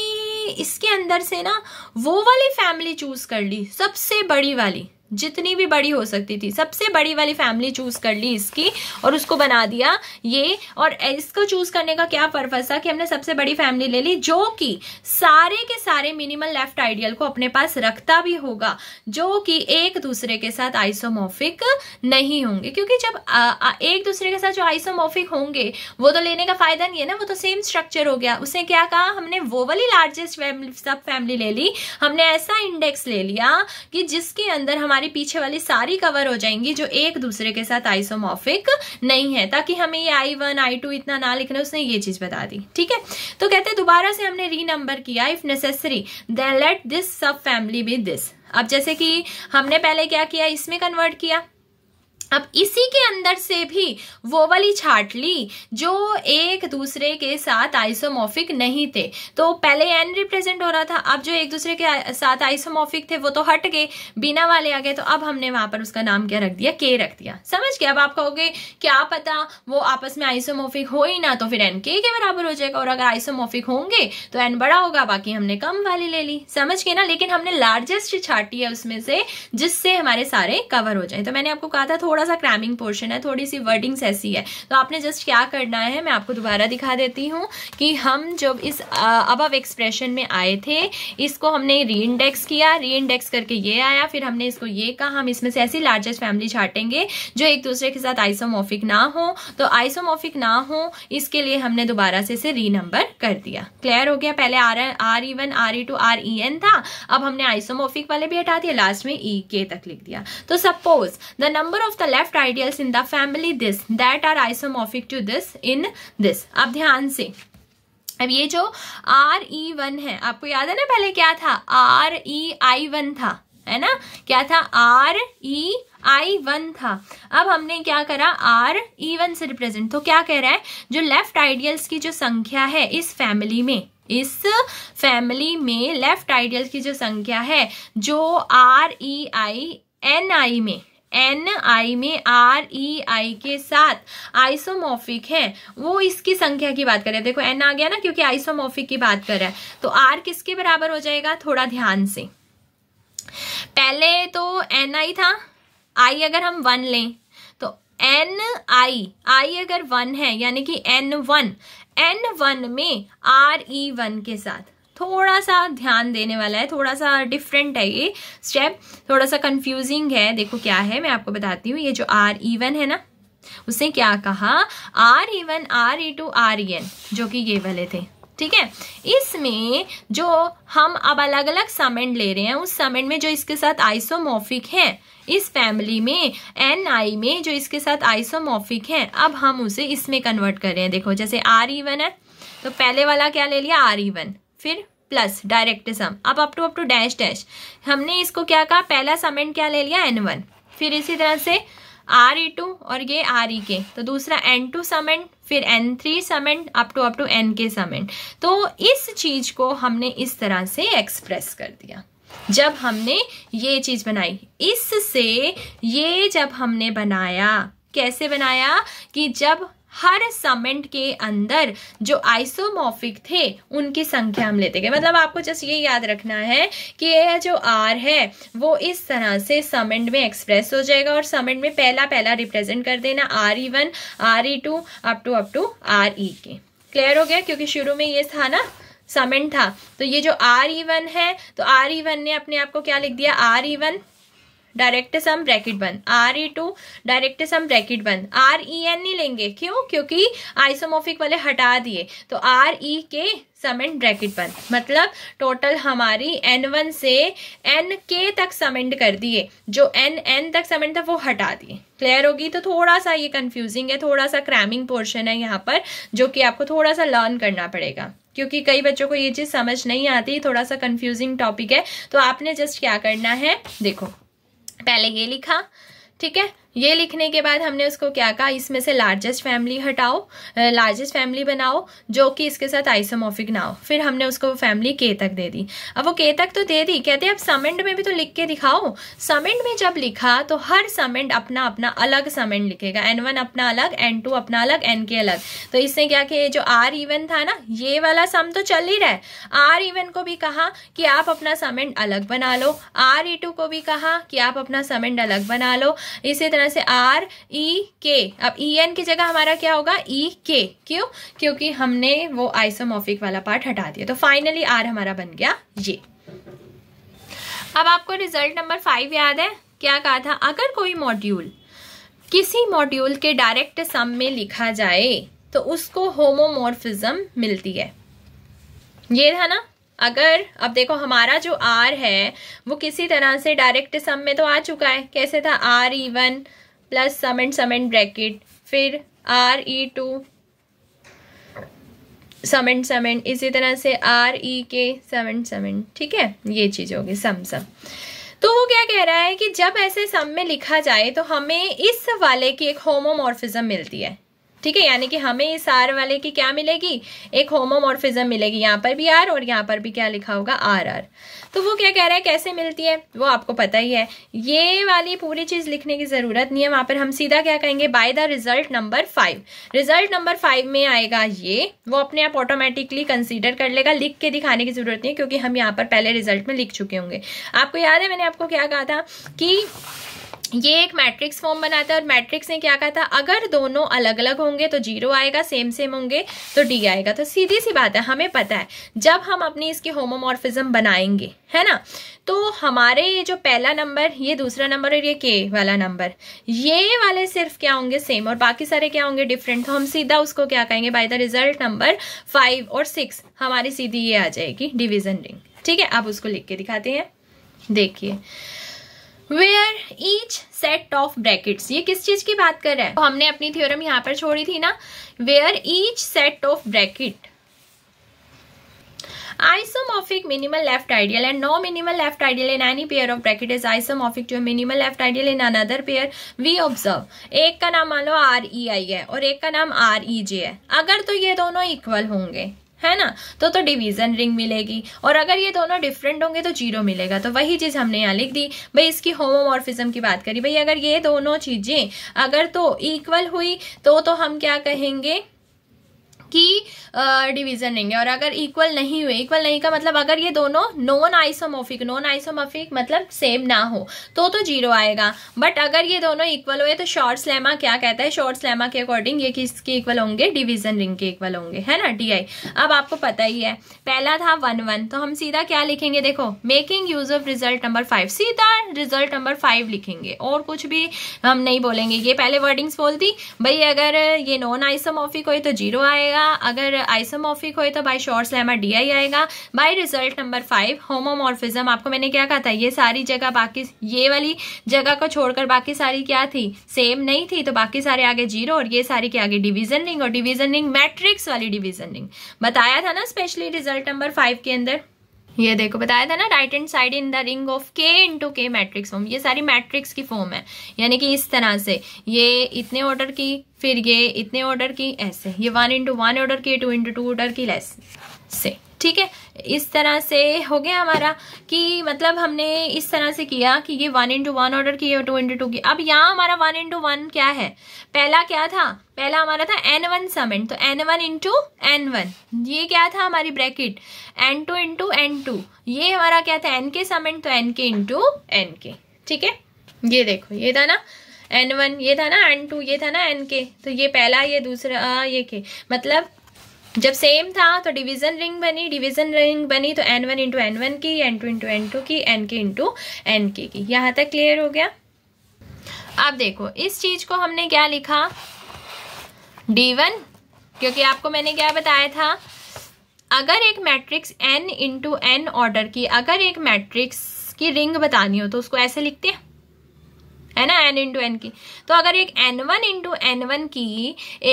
इसके अंदर से ना वो वाली फैमिली चूज कर ली सबसे बड़ी वाली जितनी भी बड़ी हो सकती थी सबसे बड़ी वाली फैमिली चूज़ कर ली इसकी और उसको बना दिया ये और इसको चूज़ करने का क्या पर्पज़ था कि हमने सबसे बड़ी फैमिली ले ली जो कि सारे के सारे मिनिमल लेफ्ट आइडियल को अपने पास रखता भी होगा जो कि एक दूसरे के साथ आइसोमोफिक नहीं होंगे क्योंकि जब आ, आ, एक दूसरे के साथ जो आइसोमोफिक होंगे वो तो लेने का फ़ायदा नहीं है ना वो तो सेम स्ट्रक्चर हो गया उसने क्या कहा हमने वो वाली लार्जेस्ट सब फैमिली ले ली हमने ऐसा इंडेक्स ले लिया कि जिसके अंदर हमारे हमारे पीछे वाली सारी कवर हो जाएंगी जो एक दूसरे के साथ आइसोमॉफिक नहीं है ताकि हमें ये आई वन आई टू इतना ना लिखना उसने ये चीज बता दी ठीक है तो कहते हैं दोबारा से हमने री नंबर किया if necessary they let this subfamily be this अब जैसे कि हमने पहले क्या किया इसमें कन्वर्ट किया अब इसी के अंदर से भी वो वाली छाट ली जो एक दूसरे के साथ आइसोमोफिक नहीं थे तो पहले एन रिप्रेजेंट हो रहा था अब जो एक दूसरे के साथ आइसोमोफिक थे वो तो हट गए बिना वाले आ गए तो अब हमने वहां पर उसका नाम क्या रख दिया के रख दिया समझ के अब आप कहोगे क्या पता वो आपस में आइसोमोफिक हो ही ना तो फिर एन के के बराबर हो जाएगा और अगर आइसोमोफिक होंगे तो एन बड़ा होगा बाकी हमने कम वाली ले ली समझ गए ना लेकिन हमने लार्जेस्ट छाटी है उसमें से जिससे हमारे सारे कवर हो जाए तो मैंने आपको कहा था थोड़ा थोड़ा सा क्रैमिंग पोर्शन है थोड़ी सी वर्डिंग्स ऐसी है तो आपने जस्ट क्या करना है मैं आपको दोबारा दिखा देती हूँ कि हम जब इस अब अब एक्सप्रेशन में आए थे इसको हमने री इंडेक्स किया री इंडेक्स करके ये आया फिर हमने इसको ये कहा हम इसमें से ऐसी लार्जेस्ट फैमिली छाटेंगे जो एक दूसरे के साथ आइसोमोफिक ना हो तो आइसोमोफिक ना हो इसके लिए हमने दोबारा से इसे री नंबर कर दिया क्लियर हो गया पहले R R e one R e two R e n था अब हमने आइसोमोफिक वाले भी हटा दिया लास्ट में ई e के तक लिख दिया तो suppose the number of the left ideals in the family this that are isomorphic to this in this अब ध्यान से अब ये जो आर ई वन है आपको याद है ना पहले क्या था आर ई आई वन था है ना क्या था आर ई आई वन था अब हमने क्या करा आर ई वन से रिप्रेजेंट तो क्या कह रहा है जो लेफ्ट आइडियल्स की जो संख्या है इस फैमिली में इस फैमिली में लेफ्ट आइडियल्स की जो संख्या है जो आर ई आई एन आई में एन आई में आर ई आई के साथ आइसोमोफिक है वो इसकी संख्या की बात करें देखो एन आ गया ना क्योंकि आइसोमोफिक की बात कर रहा है तो आर किसके बराबर हो जाएगा थोड़ा ध्यान से पहले तो एन आई था आई अगर हम वन लें तो एन आई आई अगर वन है यानी कि एन वन एन वन में आर ई वन के साथ थोड़ा सा ध्यान देने वाला है थोड़ा सा डिफरेंट है ये स्टेप थोड़ा सा कंफ्यूजिंग है देखो क्या है मैं आपको बताती हूँ ये जो आर इवन e है ना उसने क्या कहा R e one R e two R e n जो कि ये वाले थे ठीक है इसमें जो हम अब अलग अलग समेंट ले रहे हैं उस समेंट में जो इसके साथ आइसोमोफिक है इस फैमिली में एन आई में जो इसके साथ आइसोमोफिक है अब हम उसे इसमें कन्वर्ट कर रहे हैं देखो जैसे आर ई वन है तो पहले वाला क्या ले लिया आर ई वन फिर प्लस डायरेक्ट सम अब up to up to dash dash हमने इसको क्या कहा पहला समेंट क्या ले लिया एन वन फिर इसी तरह से आर ई टू और ये आर ई e के तो दूसरा एन टू समेंट फिर n three summand up to up to n k summand तो इस चीज को हमने इस तरह से एक्सप्रेस कर दिया जब हमने ये चीज बनाई इससे ये जब हमने बनाया कैसे बनाया कि जब हर समेंट के अंदर जो आइसोमॉफिक थे उनकी संख्या हम लेते गए मतलब आपको जस्ट ये याद रखना है कि यह जो आर है वो इस तरह से समेंट में एक्सप्रेस हो जाएगा और समेंट में पहला पहला रिप्रेजेंट कर देना R e one R e two up to up to R e k clear हो गया क्योंकि शुरू में ये था ना समेंट था तो ये जो आर ई वन है तो आर ई वन ने अपने आप को क्या लिख दिया R e one direct sum bracket बंद R e two direct sum bracket बंद आर ई एन नहीं लेंगे क्यों क्योंकि आइसोमोफिक वाले हटा दिए तो आर ई के सम एंड ब्रैकेट बंद मतलब टोटल हमारी एन वन से एन के तक समेंट कर दिए जो एन एन तक समेंट था वो हटा दिए क्लियर होगी तो थोड़ा सा ये कंफ्यूजिंग है थोड़ा सा क्रैमिंग पोर्शन है यहाँ पर जो कि आपको थोड़ा सा लर्न करना पड़ेगा क्योंकि कई बच्चों को ये चीज़ समझ नहीं आती थोड़ा सा कंफ्यूजिंग टॉपिक है तो आपने जस्ट क्या करना है देखो पहले ये लिखा ठीक है ये लिखने के बाद हमने उसको क्या कहा इसमें से लार्जेस्ट फैमिली हटाओ लार्जेस्ट फैमिली बनाओ जो कि इसके साथ आइसोमोफिक ना हो फिर हमने उसको फैमिली के तक दे दी अब वो के तक तो दे दी कहते अब समेंट में भी तो लिख के दिखाओ समेंट में जब लिखा तो हर समेंट अपना अपना अलग समेंट लिखेगा एन वन अपना अलग एन टू अपना अलग एन के अलग तो इसने क्या किया जो आर इवन था ना ये वाला सम तो चल ही रहा है आर इवन को भी कहा कि आप अपना समेंट अलग बना लो आर ई टू को भी कहा कि आप अपना समेंट अलग बना लो इसी तरह तरह से आर ई के अब ई e एन की जगह हमारा क्या होगा ई e, के क्यों क्योंकि हमने वो आइसोमोफिक वाला पार्ट हटा दिया तो फाइनली आर हमारा बन गया ये अब आपको रिजल्ट नंबर फाइव याद है क्या कहा था अगर कोई मॉड्यूल किसी मॉड्यूल के डायरेक्ट सम में लिखा जाए तो उसको होमोमोरफिज्म मिलती है ये था ना अगर अब देखो हमारा जो आर है वो किसी तरह से डायरेक्ट सम में तो आ चुका है कैसे था R e one plus sum and sum and bracket फिर R e two sum and sum and इसी तरह से आर ई के सम एंड सम एंड ठीक है ये चीज़ होगी सम सम तो वो क्या कह रहा है कि जब ऐसे सम में लिखा जाए तो हमें इस वाले की एक होमोमोर्फिज्म मिलती है ठीक है यानी कि हमें इस आर वाले की क्या मिलेगी एक होमोमोर्फिज्म मिलेगी यहाँ पर भी आर और यहाँ पर भी क्या लिखा होगा आर आर तो वो क्या कह रहा है कैसे मिलती है वो आपको पता ही है ये वाली पूरी चीज लिखने की जरूरत नहीं है वहां पर हम सीधा क्या कहेंगे by the result number five result number five में आएगा ये वो अपने आप ऑटोमेटिकली कंसिडर कर लेगा लिख के दिखाने की जरूरत नहीं है क्योंकि हम यहाँ पर पहले रिजल्ट में लिख चुके होंगे आपको याद है मैंने आपको क्या कहा था कि ये एक मैट्रिक्स फॉर्म बनाता है और मैट्रिक्स ने क्या कहा था अगर दोनों अलग अलग होंगे तो जीरो आएगा सेम सेम होंगे तो डी आएगा तो सीधी सी बात है हमें पता है जब हम अपनी इसकी होमोमॉर्फिज्म बनाएंगे है ना तो हमारे ये जो पहला नंबर ये दूसरा नंबर और ये के वाला नंबर ये वाले सिर्फ क्या होंगे सेम और बाकी सारे क्या होंगे डिफरेंट तो हम सीधा उसको क्या कहेंगे by the result number five और सिक्स हमारी सीधी ये आ जाएगी डिविजन रिंग ठीक है आप उसको लिख के दिखाते हैं देखिए where each set of bracket ये किस चीज की बात कर रहे हैं तो हमने अपनी थियोरम यहां पर छोड़ी थी ना where each set of bracket isomorphic minimal left ideal and no minimal left ideal in any pair of bracket is isomorphic to minimal left ideal in another pair we observe एक का नाम मान लो आर ई आई है और एक का नाम आर ई जे है अगर तो ये दोनों इक्वल होंगे है ना तो तो डिवीजन रिंग मिलेगी और अगर ये दोनों डिफरेंट होंगे तो जीरो मिलेगा तो वही चीज़ हमने यहाँ लिख दी भाई इसकी होमोमॉर्फिज्म की बात करी भाई अगर ये दोनों चीज़ें अगर तो इक्वल हुई तो तो हम क्या कहेंगे की डिवीजन है और अगर इक्वल नहीं हुए इक्वल नहीं का मतलब अगर ये दोनों नॉन आइसोमोफिक नॉन आइसोमोफिक मतलब सेम ना हो तो तो जीरो आएगा बट अगर ये दोनों इक्वल हुए तो शॉर्ट्स लेमा क्या कहता है शॉर्ट्स लेमा के अकॉर्डिंग ये किसके इक्वल होंगे डिवीजन रिंग के इक्वल होंगे है ना डी अब आपको पता ही है पहला था वन वन तो हम सीधा क्या लिखेंगे देखो making use of result number five सीधा रिजल्ट नंबर फाइव लिखेंगे और कुछ भी हम नहीं बोलेंगे ये पहले वर्डिंग्स बोलती भाई अगर ये नॉन आइसोमोफिक हो तो जीरो आएगा आएगा अगर आइसोमोफिक हो तो by Schur's lemma D i आएगा by result number five homomorphism आपको मैंने क्या कहा था ये सारी जगह बाकी ये वाली जगह को छोड़कर बाकी सारी क्या थी सेम नहीं थी तो बाकी सारे आगे जीरो और ये सारी के आगे डिविजन रिंग और डिविजन रिंग मैट्रिक्स वाली डिविजन रिंग बताया था ना स्पेशली रिजल्ट नंबर फाइव के अंदर ये देखो बताया था ना right and side in the ring of k into k matrix form ये सारी मैट्रिक्स की फॉर्म है यानी कि इस तरह से ये इतने ऑर्डर की फिर ये इतने ऑर्डर की ऐसे ये वन इंटू वन ऑर्डर की टू इंटू टू ऑर्डर की लेस से ठीक है इस तरह से हो गया हमारा कि मतलब हमने इस तरह से किया कि ये वन इंटू वन ऑर्डर किया टू इंटू टू की अब यहाँ हमारा वन इंटू वन क्या है पहला क्या था पहला हमारा था एन वन समेंट तो n one into N one ये क्या था हमारी bracket n two into n two ये हमारा क्या था एन के समेंट तो एन के इंटू एन के ठीक है ये देखो ये था ना एन वन ये था ना एन टू ये था ना एन के तो ये पहला ये दूसरा ये के मतलब जब सेम था तो डिवीजन रिंग बनी डिवीजन रिंग बनी तो n one into N one की n two into n two की n k into n k की यहाँ तक क्लियर हो गया अब देखो इस चीज को हमने क्या लिखा डी वन क्योंकि आपको मैंने क्या बताया था अगर एक matrix n into n order की अगर एक मैट्रिक्स की रिंग बतानी हो तो उसको ऐसे लिखते हैं है ना एन इंटू एन की तो अगर एक N one into N one की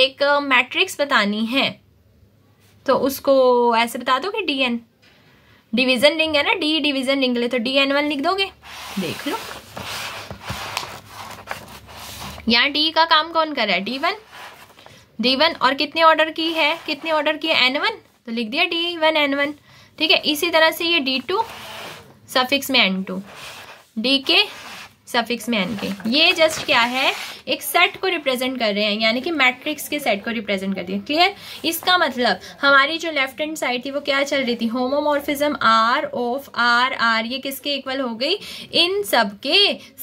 एक मैट्रिक्स uh, बतानी है तो उसको ऐसे बता दोगे डी एन डिविजन रिंग है ना डी डिवीजन रिंग ले तो डी एन वन लिख दोगे देख लो यहाँ डी का काम कौन कर रहा है डी वन डी वन और कितने ऑर्डर की है कितने ऑर्डर की है एन वन तो लिख दिया डी वन एन वन ठीक है इसी तरह से ये डी टू सफिक्स में एन टू डी के सफिक्स में एन के ये जस्ट क्या है एक सेट को रिप्रेजेंट कर रहे हैं यानी कि मैट्रिक्स के सेट को रिप्रेजेंट कर दिया क्लियर इसका मतलब हमारी जो लेफ्ट हैंड साइड थी वो क्या चल रही थी homomorphism R of R R ये किसके इक्वल हो गई इन सब के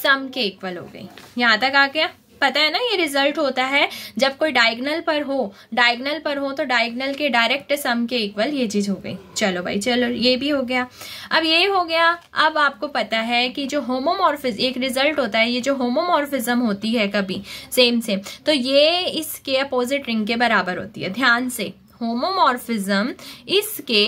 सम के इक्वल हो गई यहाँ तक आ गया पता है ना ये रिजल्ट होता है जब कोई डायगनल पर हो डायगनल पर हो तो डायगनल के डायरेक्ट सम के इक्वल ये चीज़ हो गई चलो भाई चलो ये भी हो गया अब ये हो गया अब आपको पता है कि जो होमोमोर्फिज एक रिजल्ट होता है ये जो होमोमोरफिज्म होती है कभी सेम सेम तो ये इसके अपोजिट रिंग के बराबर होती है ध्यान से होमोमॉर्फिज्म इसके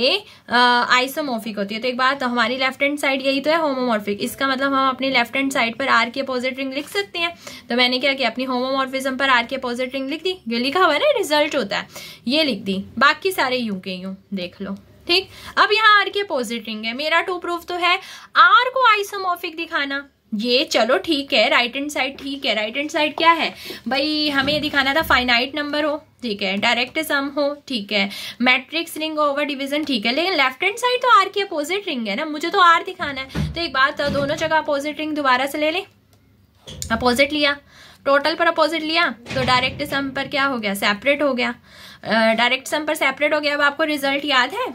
आइसोमॉर्फिक होती है तो एक बात हमारी लेफ्ट हैंड साइड यही तो है होमोमॉर्फिक इसका मतलब हम अपनी लेफ्ट हैंड साइड पर आर की अपोजिट रिंग लिख सकते हैं तो मैंने क्या किया अपनी होमोमॉर्फिज्म पर आर की अपोजिट रिंग लिख दी ये लिखा हुआ है ना रिजल्ट होता है ये लिख दी बाकी सारे यू के यू देख लो ठीक अब यहाँ आर की अपोजिट रिंग है मेरा टू प्रूफ तो है आर को आइसोमॉर्फिक दिखाना ये चलो ठीक है राइट हैंड साइड ठीक है राइट हैंड साइड क्या है भाई हमें दिखाना था फाइनाइट नंबर हो ठीक है डायरेक्ट सम हो ठीक है मैट्रिक्स रिंग ओवर डिवीजन ठीक है लेकिन लेफ्ट हैंड साइड तो आर की अपोजिट रिंग है ना मुझे तो आर दिखाना है तो एक बात दोनों जगह अपोजिट रिंग दोबारा से ले लें अपोजिट लिया टोटल पर अपोजिट लिया तो डायरेक्ट सम पर क्या हो गया सेपरेट हो गया डायरेक्ट सम पर सेपरेट हो गया अब आपको रिजल्ट याद है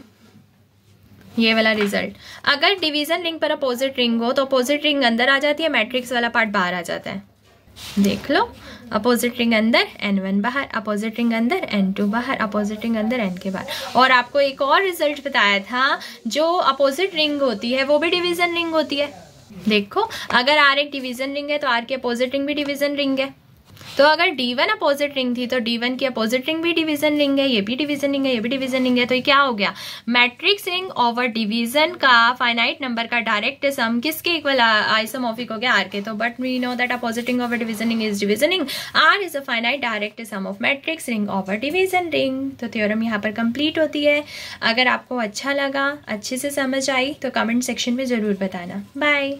ये वाला रिजल्ट अगर डिवीजन रिंग पर अपोजिट रिंग हो तो अपोजिट रिंग अंदर आ जाती है मैट्रिक्स वाला पार्ट बाहर आ जाता है देख लो अपोजिट रिंग अंदर एन वन बाहर अपोजिट रिंग अंदर एन टू बाहर अपोजिट रिंग अंदर एन के बाहर और आपको एक और रिजल्ट बताया था जो अपोजिट रिंग होती है वो भी डिवीजन रिंग होती है देखो अगर आर एक डिवीजन रिंग है तो आर के अपोजिट रिंग भी डिवीजन रिंग है तो अगर डी वन अपोजिट रिंग थी तो डी वन की अपोजिट रिंग भी डिवीजन रिंग है ये भी डिवीजन रिंग है ये भी डिवीजन रिंग है तो ये क्या हो गया मैट्रिक्स रिंग ओवर डिवीजन का फाइनाइट नंबर का डायरेक्ट सम किसके इक्वल आइसोमोफिक हो गया आर के तो but we know that opposite ring over division ring is division ring R is a finite direct sum of matrix ring over division ring तो थ्योरम यहाँ पर कंप्लीट होती है अगर आपको अच्छा लगा अच्छे से समझ आई तो कमेंट सेक्शन में ज़रूर बताना बाय